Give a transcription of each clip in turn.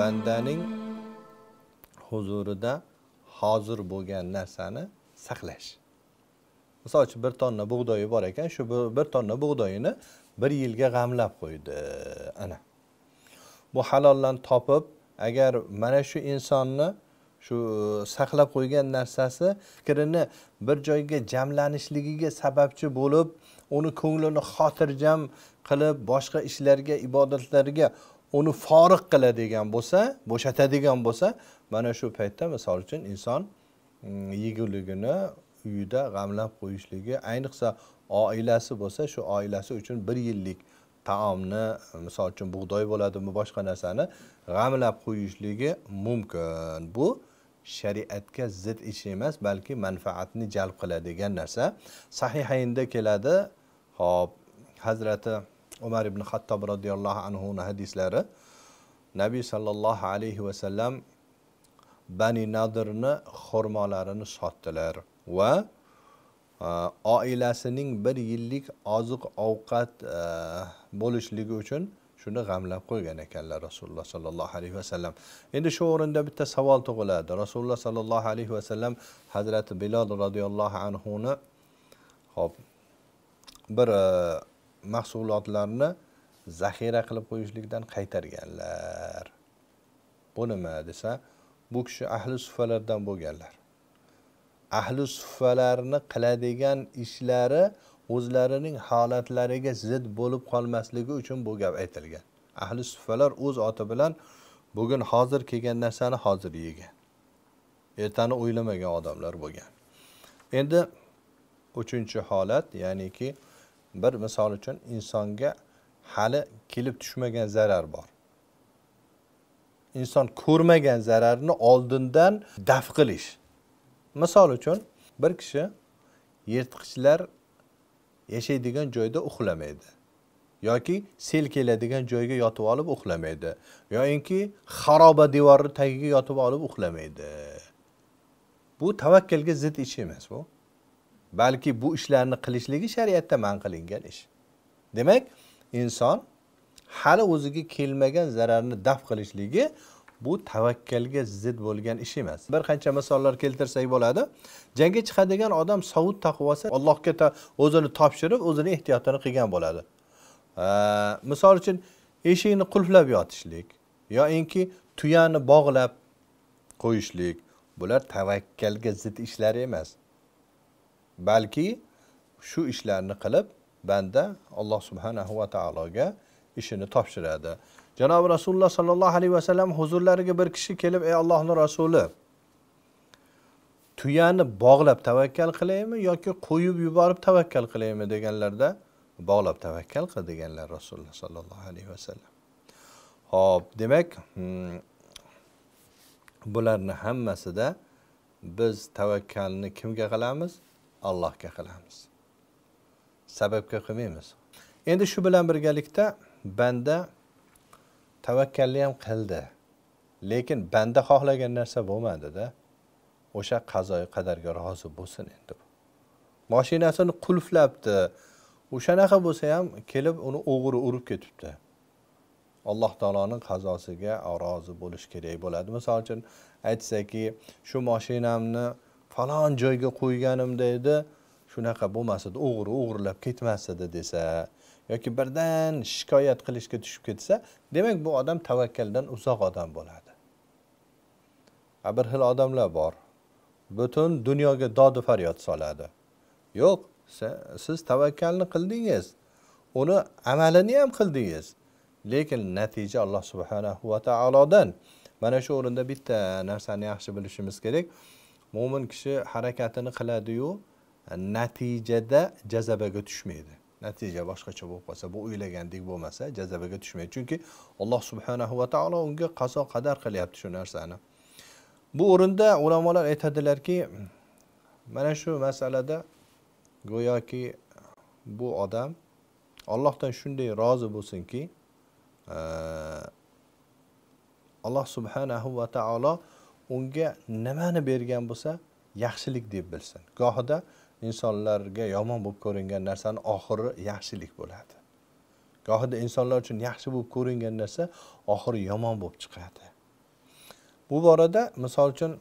bandaning huzurida hozir bo'lgan narsani saqlash misol uchun bir tonna bug'doyi bor ekan shu bir tonna bug'doyini bir yilga g'amlab qo'ydi ana bu haloldan topib agar mana shu insonni shu e, saqlab qo'ygan narsasi fikrini bir joyga jamlanishligiga sababchi bo'lib uni ko'nglini xotirjam qilib boshqa ishlarga ibodatlarga uni foriq qiladigan bo'lsa bo'shatadigan bo'lsa mana shu paytda misol uchun inson mm, yeguligini uyida g'amlab qo'yishligi ayniqsa oilasi bo'lsa shu oilasi uchun bir yillik taomni misol uchun bug'doy bo'ladimi boshqa narsani g'amlab qo'yishligi mumkin bu shariatga zid ish emas balki manfaatni jalb qiladigan narsa sahihayinda keladi hop hazrati umar ibn xattob roziyallohu anhuni hadislari nabiy sollallohu alayhi vasallam bani nadirni xurmolarini sotdilar va e, oilasining bir yillik oziq ovqat e, bo'lishligi uchun shuni g'amlab qo'ygan ekanlar rasululloh sollallohu alayhi vasallam endi shu o'rinda bitta savol tug'iladi rasululloh sollallohu alayhi vasallam hazrati bilol roziyallohu anhuni hop bir e, mahsulotlarni zaxira qilib qo'yishlikdan qaytarganlar bu nima desa bu kishi ahli suffalardan bo'lganlar ahli suffalarni qiladigan ishlari o'zlarining holatlariga zid bo'lib qolmasligi uchun bu gap aytilgan ahli suffalar o'z oti bilan bugun hozir kelgan narsani hozir yegan ertani o'ylamagan odamlar bo'lgan endi uchinchi holat ya'niki bir misol uchun insonga hali kelib tushmagan zarar bor inson ko'rmagan zararni oldindan daf qilish misol uchun bir kishi yirtqichlar yashaydigan joyda uxlamaydi yoki sel keladigan joyga yotib olib uxlamaydi yoinki xaroba devorni tagiga yotib olib uxlamaydi bu tavakkalga zid ish emas bu balki bu ishlarni qilishligi shariatda man qilingan ish demak inson hali o'ziga kelmagan zararni daf qilishligi bu tavakkalga zid bo'lgan ish emas bir qancha misollar keltirsak bo'ladi jangga chiqadigan odam taqib taqvosi allohga ta o'zini topshirib o'zini ehtiyotini qilgan bo'ladi misol uchun eshikni qulflab yotishlik yoinki tuyani bog'lab qo'yishlik bular tavakkalga zid ishlar emas balki shu ishlarni qilib banda alloh subhanahu va taologa ishini topshiradi janobi rasululloh sollallohu alayhi vasallam huzurlariga bir kishi kelib ey allohni rasuli tuyani bog'lab tavakkal qilaymi yoki qo'yib yuborib tavakkal qilaymi deganlarda bog'lab tavakkal qil deganlar rasululloh sollallohu alayhi vasallam ho'p demak hmm, bularni hammasida biz tavakkalni kimga qilamiz allohga qilamiz sababga qilmaymiz endi shu bilan birgalikda banda tavakkalni ham qildi lekin banda xohlagan narsa bo'lmadida o'sha qazoyi qadarga rozi bo'lsin endi moshinasini qulflabdi o'shanaqa bo'lsa ham kelib uni o'g'ri urib ketibdi alloh taoloni qazosiga rozi bo'lish kerak bo'ladi misol uchun aytsaki shu moshinamni falon joyga qo'yganimda edi shunaqa bo'lmas edi o'g'ri o'g'irlab ketmas edi desa yoki birdan shikoyat qilishga tushib ketsa demak bu odam tavakkaldan uzoq odam bo'ladi bir xil odamlar bor butun dunyoga dodu faryod soladi yo'q siz tavakkalni qildingiz uni amalini ham qildingiz lekin natija alloh subhanahu va taolodan mana shu o'rinda bitta narsani yaxshi bilishimiz kerak mo'min kishi harakatini qiladiyu natijada jazabaga tushmaydi natija boshqacha bo'lib qolsa bu o'ylagandek bo'lmasa jazabaga tushmaydi chunki alloh subhanahu va taolo unga qazo qadar qilyapti shu narsani bu o'rinda ulamolar aytadilarki mana shu masalada go'yoki bu odam ollohdan shunday rozi bo'lsinki e, alloh subhanahu va taolo unga nimani bergan bo'lsa yaxshilik deb bilsin gohida insonlarga yomon bo'lib ko'ringan narsani oxiri yaxshilik bo'ladi gohida insonlar uchun yaxshi bo'lib ko'ringan narsa oxiri yomon bo'lib chiqadi bu borada misol uchun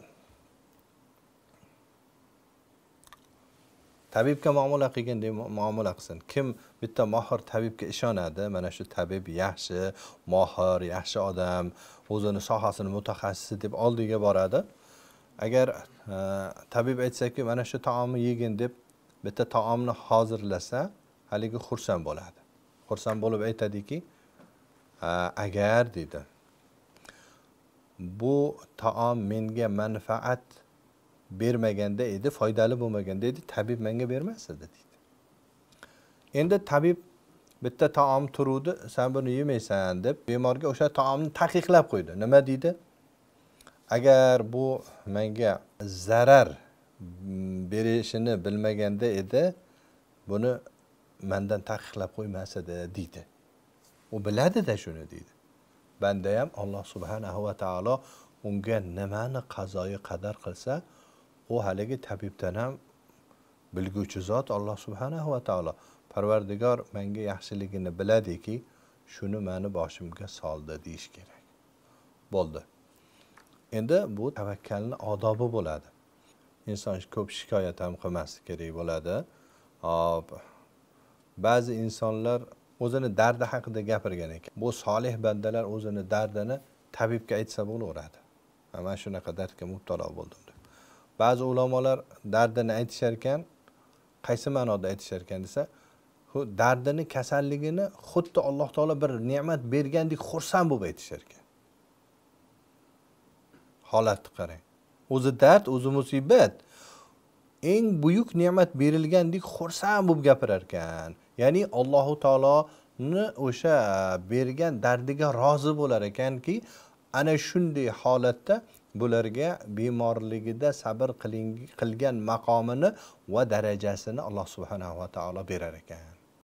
tabibga muomala qilgandek muomala qilsin kim bitta mohir tabibga ishonadi mana shu tabib yaxshi mohir yaxshi odam o'zini sohasini mutaxassisi deb oldiga boradi agar e, tabib aytsaki mana shu taomni yegin deb bitta taomni hozirlasa haligi xursand bo'ladi xursand bo'lib aytadiki agar deydi bu taom menga manfaat bermaganda edi foydali bo'lmaganda edi tabib menga bermas edi deydi endi tabib bitta taom turuvdi san buni yemaysan deb bemorga o'sha taomni taqiqlab qo'ydi nima deydi agar bu menga zarar mm, berishini bilmaganda edi buni mandan taqiqlab qo'ymas edi deydi u biladida shuni deydi banda ham alloh subhanahu va taolo unga nimani qazoyi qadar qilsa u haligi tabibdan ham bilguvchi zot alloh subhanahu va taolo parvardigor menga yaxshiligini biladiki shuni mani boshimga soldi deyish kerak bo'ldi endi bu tavakkalni odobi bo'ladi inson ko'p shikoyat ham qilmaslik kerak bo'ladi hop ba'zi insonlar o'zini dardi haqida gapirgan ekan bu solih bandalar o'zini dardini tabibga aytsa bo'laveradi man shunaqa dardga mubtalo bo'ldim deb ba'zi ulamolar dardini aytishar ekan qaysi ma'noda aytishar ekan desa dardini kasalligini xuddi alloh taolo bir ne'mat bergandek xursand bo'lib aytishar ekan holatni qarang o'zi dard o'zi musibat eng buyuk ne'mat berilgandek xursand bo'lib gapirar ekan ya'ni allohu taoloni o'sha bergan dardiga rozi bo'lar ekanki ana shunday holatda bularga bemorligida sabr qilgan maqomini va darajasini alloh subhanava taolo berar ekan